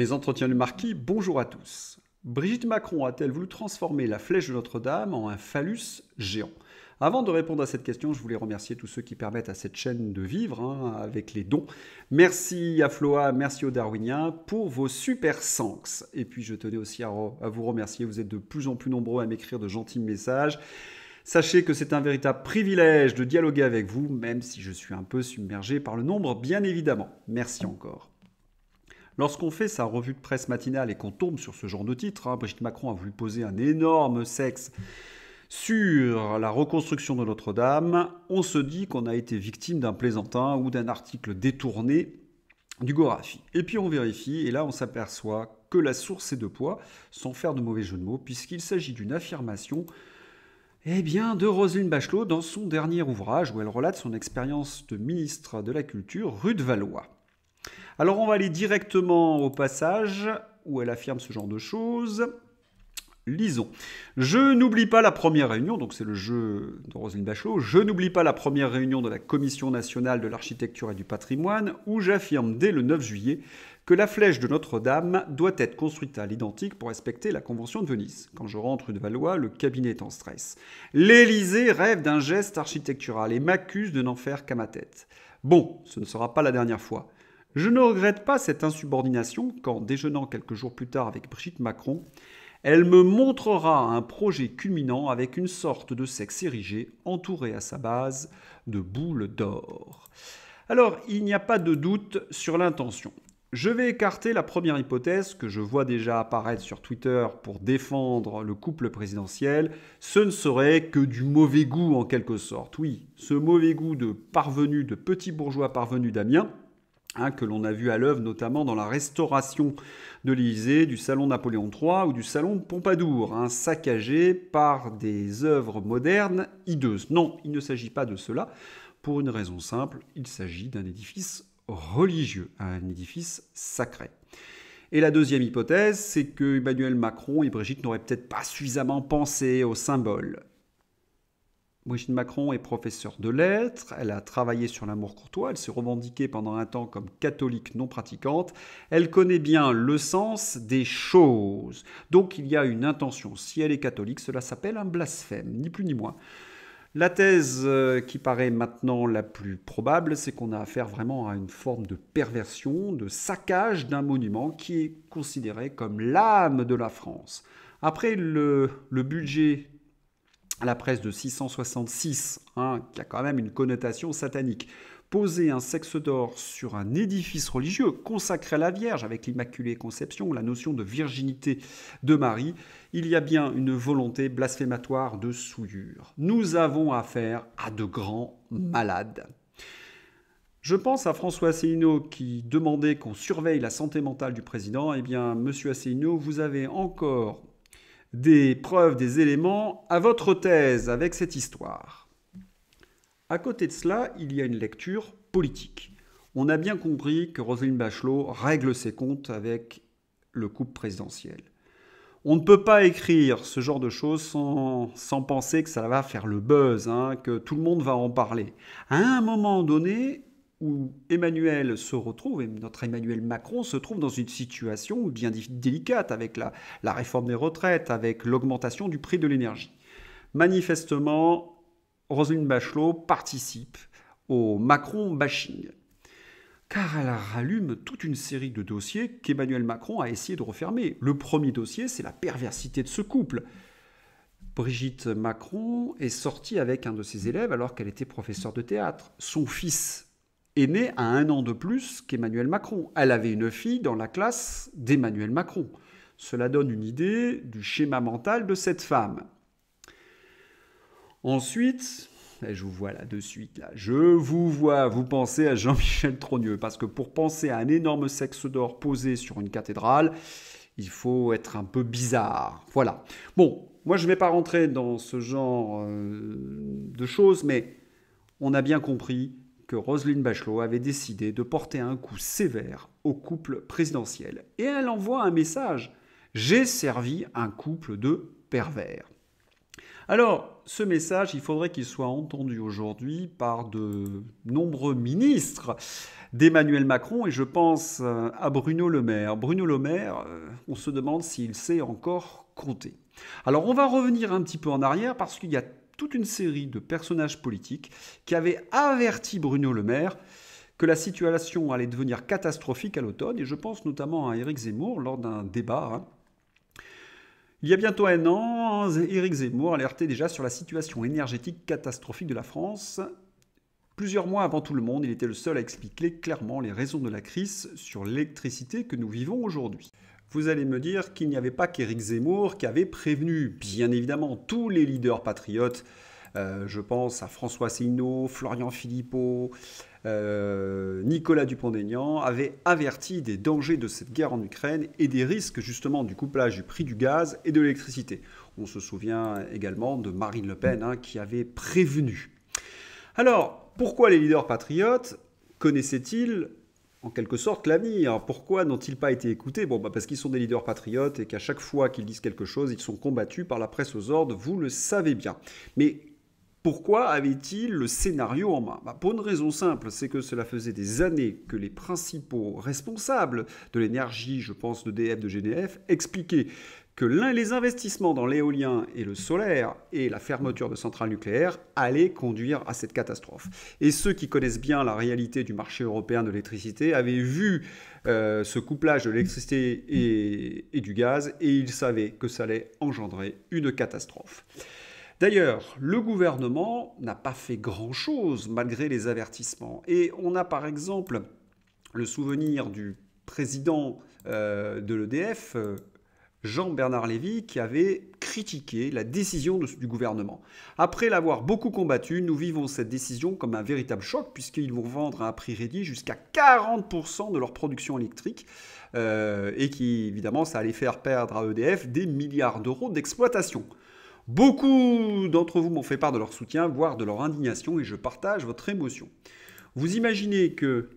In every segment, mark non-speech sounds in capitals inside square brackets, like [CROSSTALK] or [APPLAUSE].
Les entretiens du marquis, bonjour à tous. Brigitte Macron a-t-elle voulu transformer la flèche de Notre-Dame en un phallus géant Avant de répondre à cette question, je voulais remercier tous ceux qui permettent à cette chaîne de vivre hein, avec les dons. Merci à Floa, merci aux Darwiniens pour vos super sens. Et puis je tenais aussi à vous remercier, vous êtes de plus en plus nombreux à m'écrire de gentils messages. Sachez que c'est un véritable privilège de dialoguer avec vous, même si je suis un peu submergé par le nombre, bien évidemment. Merci encore. Lorsqu'on fait sa revue de presse matinale et qu'on tombe sur ce genre de titre, hein, Brigitte Macron a voulu poser un énorme sexe sur la reconstruction de Notre-Dame, on se dit qu'on a été victime d'un plaisantin ou d'un article détourné du Gorafi. Et puis on vérifie, et là on s'aperçoit que la source est de poids, sans faire de mauvais jeu de mots, puisqu'il s'agit d'une affirmation eh bien, de Roselyne Bachelot dans son dernier ouvrage où elle relate son expérience de ministre de la Culture rue de Valois. Alors on va aller directement au passage où elle affirme ce genre de choses. Lisons. Je n'oublie pas la première réunion, donc c'est le jeu de Roselyne Bachelot, je n'oublie pas la première réunion de la Commission nationale de l'architecture et du patrimoine, où j'affirme dès le 9 juillet que la flèche de Notre-Dame doit être construite à l'identique pour respecter la Convention de Venise. Quand je rentre de Valois, le cabinet est en stress. L'Élysée rêve d'un geste architectural et m'accuse de n'en faire qu'à ma tête. Bon, ce ne sera pas la dernière fois. Je ne regrette pas cette insubordination quand, déjeunant quelques jours plus tard avec Brigitte Macron, elle me montrera un projet culminant avec une sorte de sexe érigé, entouré à sa base de boules d'or. Alors, il n'y a pas de doute sur l'intention. Je vais écarter la première hypothèse que je vois déjà apparaître sur Twitter pour défendre le couple présidentiel. Ce ne serait que du mauvais goût en quelque sorte. Oui, ce mauvais goût de parvenu, de petit bourgeois parvenu d'Amiens, Hein, que l'on a vu à l'œuvre notamment dans la restauration de l'Élysée, du salon Napoléon III ou du salon Pompadour, un hein, saccagé par des œuvres modernes hideuses. Non, il ne s'agit pas de cela, pour une raison simple, il s'agit d'un édifice religieux, un édifice sacré. Et la deuxième hypothèse, c'est que Emmanuel Macron et Brigitte n'auraient peut-être pas suffisamment pensé aux symboles. Brigitte Macron est professeure de lettres, elle a travaillé sur l'amour courtois, elle s'est revendiquée pendant un temps comme catholique non pratiquante, elle connaît bien le sens des choses. Donc il y a une intention. Si elle est catholique, cela s'appelle un blasphème, ni plus ni moins. La thèse euh, qui paraît maintenant la plus probable, c'est qu'on a affaire vraiment à une forme de perversion, de saccage d'un monument qui est considéré comme l'âme de la France. Après le, le budget la presse de 666, hein, qui a quand même une connotation satanique. Poser un sexe d'or sur un édifice religieux consacré à la Vierge avec l'Immaculée Conception, la notion de virginité de Marie, il y a bien une volonté blasphématoire de souillure. Nous avons affaire à de grands malades. Je pense à François Asselineau qui demandait qu'on surveille la santé mentale du président. Eh bien, monsieur Asselineau, vous avez encore des preuves, des éléments à votre thèse avec cette histoire. À côté de cela, il y a une lecture politique. On a bien compris que Roselyne Bachelot règle ses comptes avec le couple présidentiel. On ne peut pas écrire ce genre de choses sans, penser que ça va faire le buzz, hein, que tout le monde va en parler. À un moment donné, où Emmanuel se retrouve, et notre Emmanuel Macron se trouve dans une situation bien délicate avec la, réforme des retraites, avec l'augmentation du prix de l'énergie. Manifestement, Roselyne Bachelot participe au Macron bashing, car elle rallume toute une série de dossiers qu'Emmanuel Macron a essayé de refermer. Le premier dossier, c'est la perversité de ce couple. Brigitte Macron est sortie avec un de ses élèves alors qu'elle était professeure de théâtre. Son fils est née à un an de plus qu'Emmanuel Macron. Elle avait une fille dans la classe d'Emmanuel Macron. Cela donne une idée du schéma mental de cette femme. Ensuite, je vous vois là de suite, là. je vous vois, vous pensez à Jean-Michel Trogneux, parce que pour penser à un énorme sexe d'or posé sur une cathédrale, il faut être un peu bizarre. Voilà. Bon, moi je ne vais pas rentrer dans ce genre euh, de choses, mais on a bien compris que Roselyne Bachelot avait décidé de porter un coup sévère au couple présidentiel. Et elle envoie un message J'ai servi un couple de pervers. Alors, ce message, il faudrait qu'il soit entendu aujourd'hui par de nombreux ministres d'Emmanuel Macron, et je pense euh, à Bruno Le Maire. Bruno Le Maire, euh, on se demande s'il sait encore compter. Alors, on va revenir un petit peu en arrière parce qu'il y a toute une série de personnages politiques qui avaient averti Bruno Le Maire que la situation allait devenir catastrophique à l'automne, et je pense notamment à Éric Zemmour lors d'un débat. Hein. Il y a bientôt un an, Éric Zemmour alertait déjà sur la situation énergétique catastrophique de la France. Plusieurs mois avant tout le monde, il était le seul à expliquer clairement les raisons de la crise sur l'électricité que nous vivons aujourd'hui vous allez me dire qu'il n'y avait pas qu'Éric Zemmour qui avait prévenu, bien évidemment, tous les leaders patriotes. Euh, je pense à François Asselineau, Florian Philippot, euh, Nicolas Dupont-Aignan avaient averti des dangers de cette guerre en Ukraine et des risques justement du couplage du prix du gaz et de l'électricité. On se souvient également de Marine Le Pen hein, qui avait prévenu. Alors, pourquoi les leaders patriotes connaissaient-ils en quelque sorte l'avenir. Hein. Pourquoi n'ont-ils pas été écoutés Bon, bah, parce qu'ils sont des leaders patriotes et qu'à chaque fois qu'ils disent quelque chose, ils sont combattus par la presse aux ordres, vous le savez bien. Mais pourquoi avait-il le scénario en main bah, Pour une raison simple, c'est que cela faisait des années que les principaux responsables de l'énergie, je pense de DF, de GDF, expliquaient que les investissements dans l'éolien et le solaire et la fermeture de centrales nucléaires allaient conduire à cette catastrophe. Et ceux qui connaissent bien la réalité du marché européen de l'électricité avaient vu euh, ce couplage de l'électricité et, du gaz et ils savaient que ça allait engendrer une catastrophe. D'ailleurs, le gouvernement n'a pas fait grand-chose malgré les avertissements. Et on a par exemple le souvenir du président euh, de l'EDF, euh, Jean-Bernard Lévy qui avait critiqué la décision du gouvernement. Après l'avoir beaucoup combattu, nous vivons cette décision comme un véritable choc puisqu'ils vont vendre à un prix réduit jusqu'à 40% de leur production électrique euh, et qui évidemment ça allait faire perdre à EDF des milliards d'euros d'exploitation. Beaucoup d'entre vous m'ont fait part de leur soutien, voire de leur indignation et je partage votre émotion. Vous imaginez que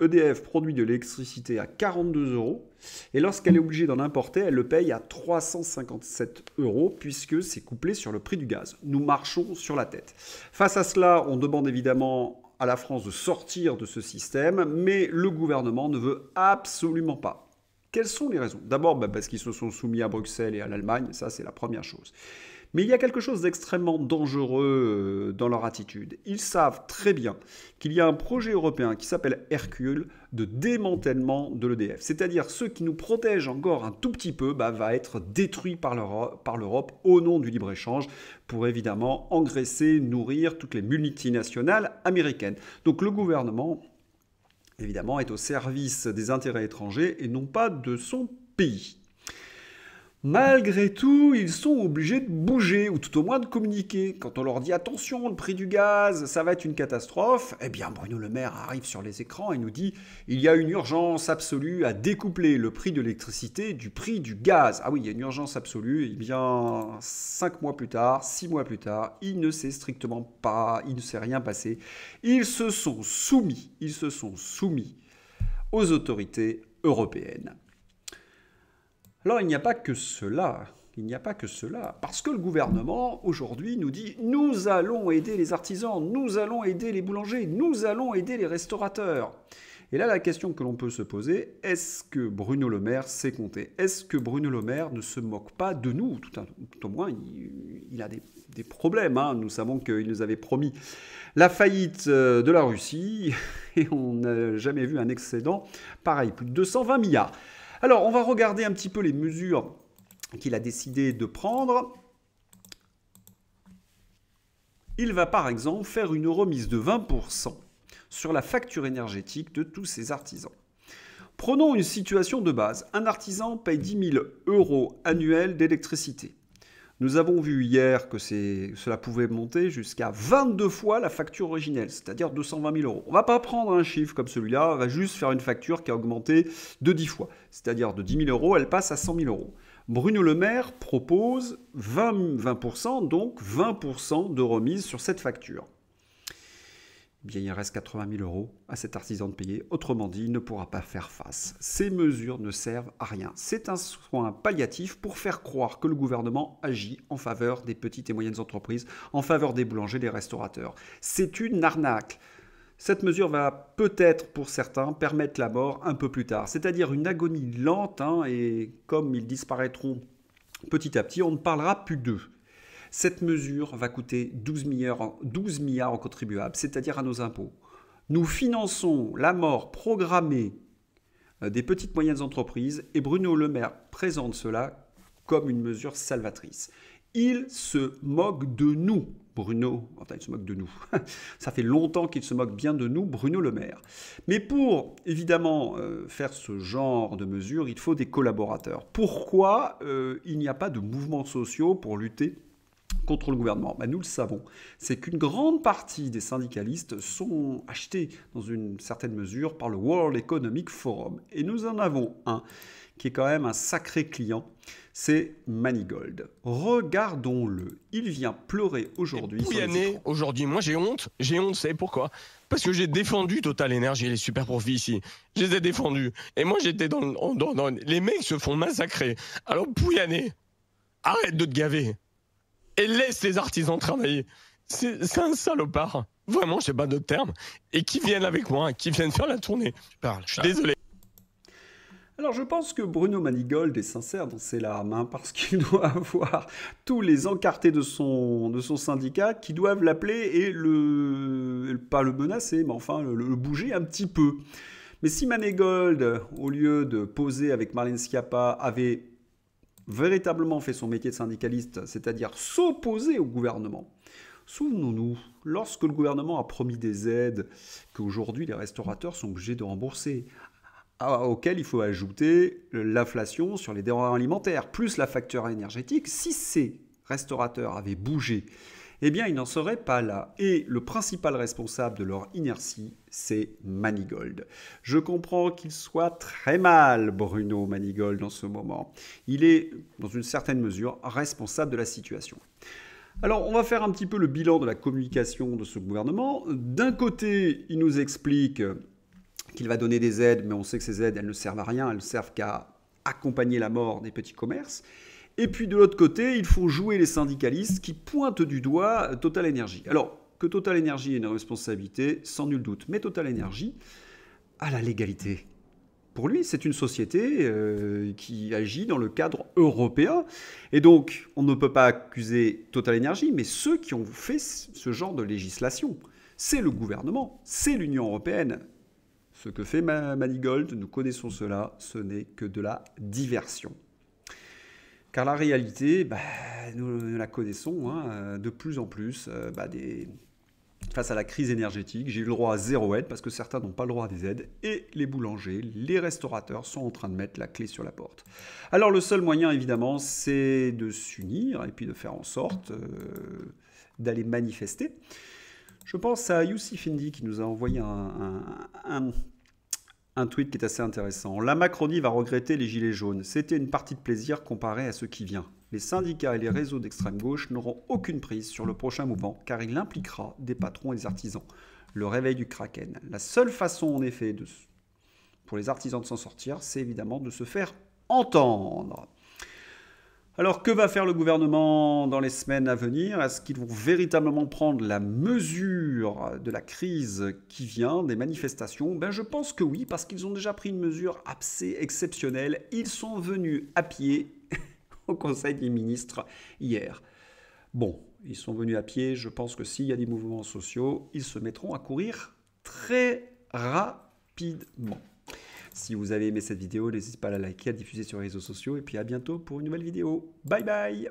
EDF produit de l'électricité à 42 euros et lorsqu'elle est obligée d'en importer, elle le paye à 357 euros puisque c'est couplé sur le prix du gaz. Nous marchons sur la tête. Face à cela, on demande évidemment à la France de sortir de ce système, mais le gouvernement ne veut absolument pas. Quelles sont les raisons D'abord bah, parce qu'ils se sont soumis à Bruxelles et à l'Allemagne, ça c'est la première chose. Mais il y a quelque chose d'extrêmement dangereux euh, dans leur attitude. Ils savent très bien qu'il y a un projet européen qui s'appelle Hercule de démantèlement de l'EDF. C'est-à-dire ce qui nous protège encore un tout petit peu bah, va être détruit par l'Europe au nom du libre-échange pour évidemment engraisser, nourrir toutes les multinationales américaines. Donc le gouvernement, évidemment, est au service des intérêts étrangers et non pas de son pays. Malgré tout, ils sont obligés de bouger, ou tout au moins de communiquer. Quand on leur dit attention, le prix du gaz, ça va être une catastrophe, eh bien Bruno Le Maire arrive sur les écrans et nous dit il y a une urgence absolue à découpler le prix de l'électricité du prix du gaz. Ah oui, il y a une urgence absolue. Eh bien, cinq mois plus tard, six mois plus tard, il ne sait strictement pas, il ne s'est rien passé. Ils se sont soumis, ils se sont soumis aux autorités européennes. Alors il n'y a pas que cela. Il n'y a pas que cela, parce que le gouvernement, aujourd'hui, nous dit, nous allons aider les artisans, nous allons aider les boulangers, nous allons aider les restaurateurs. Et là, la question que l'on peut se poser, est-ce que Bruno Le Maire sait compter Est-ce que Bruno Le Maire ne se moque pas de nous tout, au moins, il, a des, problèmes. Hein. Nous savons qu'il nous avait promis la faillite euh, de la Russie [LAUGHS] et on n'a jamais vu un excédent pareil, plus de 220 milliards. Alors, on va regarder un petit peu les mesures qu'il a décidé de prendre. Il va par exemple faire une remise de 20% sur la facture énergétique de tous ses artisans. Prenons une situation de base. Un artisan paye 10 000 euros annuels d'électricité. Nous avons vu hier que cela pouvait monter jusqu'à 22 fois la facture originelle, c'est-à-dire 220 000 euros. On ne va pas prendre un chiffre comme celui-là, on va juste faire une facture qui a augmenté de 10 fois, c'est-à-dire de 10 000 euros, elle passe à 100 000 euros. Bruno Le Maire propose 20%, 20% donc 20% de remise sur cette facture bien il reste 80 000 euros à cet artisan de payer. Autrement dit, il ne pourra pas faire face. Ces mesures ne servent à rien. C'est un soin palliatif pour faire croire que le gouvernement agit en faveur des petites et moyennes entreprises, en faveur des boulangers, des restaurateurs. C'est une arnaque. Cette mesure va peut-être, pour certains, permettre la mort un peu plus tard, c'est-à-dire une agonie lente, hein, et comme ils disparaîtront petit à petit, on ne parlera plus d'eux. Cette mesure va coûter 12 milliards, 12 milliards aux contribuables, c'est-à-dire à nos impôts. Nous finançons la mort programmée euh, des petites et moyennes entreprises et Bruno Le Maire présente cela comme une mesure salvatrice. Il se moque de nous, Bruno. Enfin, il se moque de nous. [LAUGHS] Ça fait longtemps qu'il se moque bien de nous, Bruno Le Maire. Mais pour, évidemment, euh, faire ce genre de mesure, il faut des collaborateurs. Pourquoi euh, il n'y a pas de mouvements sociaux pour lutter contre le gouvernement Nous le savons. C'est qu'une grande partie des syndicalistes sont achetés, dans une certaine mesure, par le World Economic Forum. Et nous en avons un qui est quand même un sacré client, c'est Manigold. Regardons-le. Il vient pleurer aujourd'hui. aujourd'hui, moi j'ai honte. J'ai honte, c'est pourquoi Parce que j'ai défendu Total Energy et les super profits ici. Je les ai défendus. Et moi j'étais dans, Les mecs se font massacrer. Alors Pouyanné, arrête de te gaver et laisse les artisans travailler. C'est un salopard. Vraiment, j'ai pas d'autres termes. Et qui viennent avec moi, qui viennent faire la tournée. Je parle. Je suis désolé. Alors je pense que Bruno Manigold est sincère dans ses larmes, hein, parce qu'il [LAUGHS] doit avoir tous les encartés de son, de son syndicat qui doivent l'appeler et le... pas le menacer, mais enfin le, bouger un petit peu. Mais si Manigold, au lieu de poser avec Marlène Schiappa, avait véritablement fait son métier de syndicaliste, c'est-à-dire s'opposer au gouvernement, Souvenons-nous, lorsque le gouvernement a promis des aides qu'aujourd'hui les restaurateurs sont obligés de rembourser, auxquelles il faut ajouter l'inflation sur les denrées alimentaires, plus la facture énergétique, si ces restaurateurs avaient bougé eh bien, il n'en serait pas là. Et le principal responsable de leur inertie, c'est Manigold. Je comprends qu'il soit très mal, Bruno Manigold, en ce moment. Il est, dans une certaine mesure, responsable de la situation. Alors, on va faire un petit peu le bilan de la communication de ce gouvernement. D'un côté, il nous explique qu'il va donner des aides, mais on sait que ces aides, elles ne servent à rien, elles ne servent qu'à accompagner la mort des petits commerces. Et puis de l'autre côté, il faut jouer les syndicalistes qui pointent du doigt Total Energy. Alors, que Total Energy ait une responsabilité, sans nul doute. Mais Total Energy a la légalité. Pour lui, c'est une société euh, qui agit dans le cadre européen. Et donc, on ne peut pas accuser Total Energy, mais ceux qui ont fait ce genre de législation. C'est le gouvernement, c'est l'Union européenne. Ce que fait Manigold, nous connaissons cela, ce n'est que de la diversion. Car la réalité, bah, nous, la connaissons hein, euh, de plus en plus. Euh, bah, face à la crise énergétique, j'ai eu le droit à zéro aide parce que certains n'ont pas le droit à des aides et les boulangers, les restaurateurs sont en train de mettre la clé sur la porte. Alors le seul moyen évidemment, c'est de s'unir et puis de faire en sorte euh, d'aller manifester. Je pense à Youssi Indy qui nous a envoyé un un tweet qui est assez intéressant. La Macronie va regretter les gilets jaunes. C'était une partie de plaisir comparée à ce qui vient. Les syndicats et les réseaux d'extrême gauche n'auront aucune prise sur le prochain mouvement car il impliquera des patrons et des artisans. Le réveil du kraken. La seule façon en effet de, pour les artisans de s'en sortir, c'est évidemment de se faire entendre. Alors que va faire le gouvernement dans les semaines à venir Est-ce qu'ils vont véritablement prendre la mesure de la crise qui vient, des manifestations ben, Je pense que oui, parce qu'ils ont déjà pris une mesure assez exceptionnelle. Ils sont venus à pied [LAUGHS] au Conseil des ministres hier. Bon, ils sont venus à pied, je pense que s'il y a des mouvements sociaux, ils se mettront à courir très rapidement. Si vous avez aimé cette vidéo, n'hésitez pas à la liker, à diffuser sur les réseaux sociaux et puis à bientôt pour une nouvelle vidéo. Bye bye